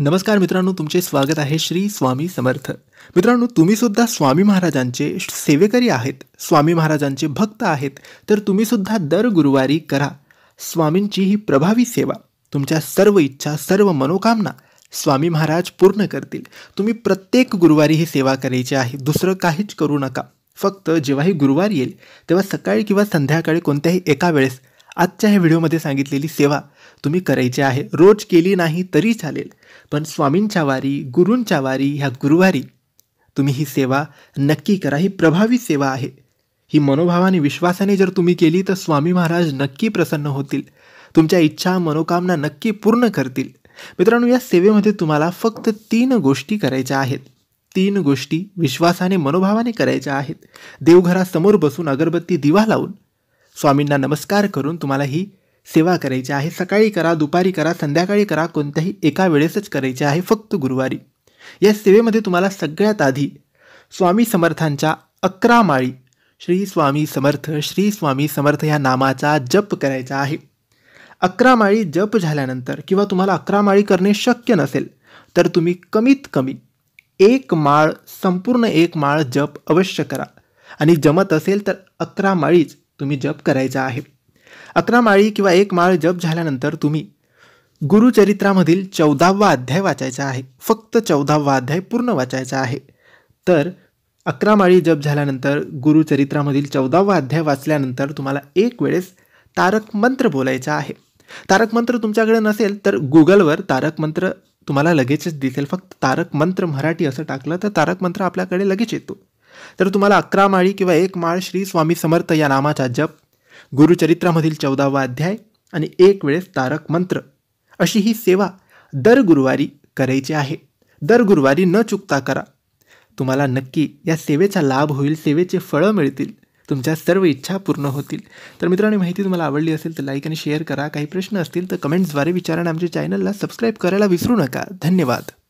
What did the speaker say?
नमस्कार मित्रांनो तुमचे स्वागत आहे श्री स्वामी समर्थ मित्रांनो तुम्ही सुद्धा स्वामी महाराजांचे सेवेकरी आहेत स्वामी महाराजांचे भक्त आहेत तर तुम्ही सुद्धा दर गुरुवारी करा स्वामींची ही प्रभावी सेवा तुमच्या सर्व इच्छा सर्व मनोकामना स्वामी महाराज पूर्ण करतील तुम्ही प्रत्येक गुरुवारी ही सेवा करायची आहे दुसरं काहीच करू नका फक्त जेव्हाही गुरुवार येईल तेव्हा सकाळी किंवा संध्याकाळी कोणत्याही एका वेळेस आजच्या ह्या व्हिडिओमध्ये सांगितलेली सेवा तुम्ही करायची आहे रोज केली नाही तरी चालेल पण स्वामींच्या वारी गुरूंच्या वारी ह्या गुरुवारी तुम्ही ही सेवा नक्की करा ही प्रभावी सेवा आहे ही मनोभावाने विश्वासाने जर तुम्ही केली तर स्वामी महाराज नक्की प्रसन्न होतील तुमच्या इच्छा मनोकामना नक्की पूर्ण करतील मित्रांनो या सेवेमध्ये तुम्हाला फक्त तीन गोष्टी करायच्या आहेत तीन गोष्टी विश्वासाने मनोभावाने करायच्या आहेत देवघरासमोर बसून अगरबत्ती दिवा लावून स्वामींना नमस्कार करून तुम्हाला ही सेवा करायची आहे सकाळी करा दुपारी करा संध्याकाळी करा कोणत्याही एका वेळेसच करायची आहे फक्त गुरुवारी या सेवेमध्ये तुम्हाला सगळ्यात आधी स्वामी समर्थांच्या अकरा माळी श्री स्वामी समर्थ श्री स्वामी समर्थ ह्या नामाचा जप करायचा आहे अकरा माळी जप झाल्यानंतर किंवा तुम्हाला अकरा माळी करणे शक्य नसेल तर तुम्ही कमीत कमी एक माळ संपूर्ण एक माळ जप अवश्य करा आणि जमत असेल तर अकरा माळीच तुम्ही जप करायचा आहे अकरा माळी किंवा एक माळ जप झाल्यानंतर तुम्ही गुरुचरित्रामधील चौदावा अध्याय वाचायचा आहे फक्त चौदावा अध्याय पूर्ण वाचायचा आहे तर अकरा माळी जप झाल्यानंतर गुरुचरित्रामधील चौदावा अध्याय वाचल्यानंतर तुम्हाला एक वेळेस तारक मंत्र बोलायचा आहे तारक मंत्र तुमच्याकडे नसेल तर गुगलवर तारक मंत्र तुम्हाला लगेचच दिसेल फक्त तारक मंत्र मराठी असं टाकलं तर तारक मंत्र आपल्याकडे लगेच येतो तर तुम्हाला अकरा माळी किंवा एक माळ श्री स्वामी समर्थ या नामाचा जप गुरुचरित्रामधील चौदावा अध्याय आणि एक वेळेस तारक मंत्र अशी ही सेवा दर गुरुवारी करायची आहे दर गुरुवारी न चुकता करा तुम्हाला नक्की या सेवेचा लाभ होईल सेवेचे फळं मिळतील तुमच्या सर्व इच्छा पूर्ण होतील तर मित्रांनो माहिती तुम्हाला आवडली असेल तर लाईक आणि शेअर करा काही प्रश्न असतील तर कमेंट्सद्वारे विचारा आणि आमच्या चॅनलला सबस्क्राईब करायला विसरू नका धन्यवाद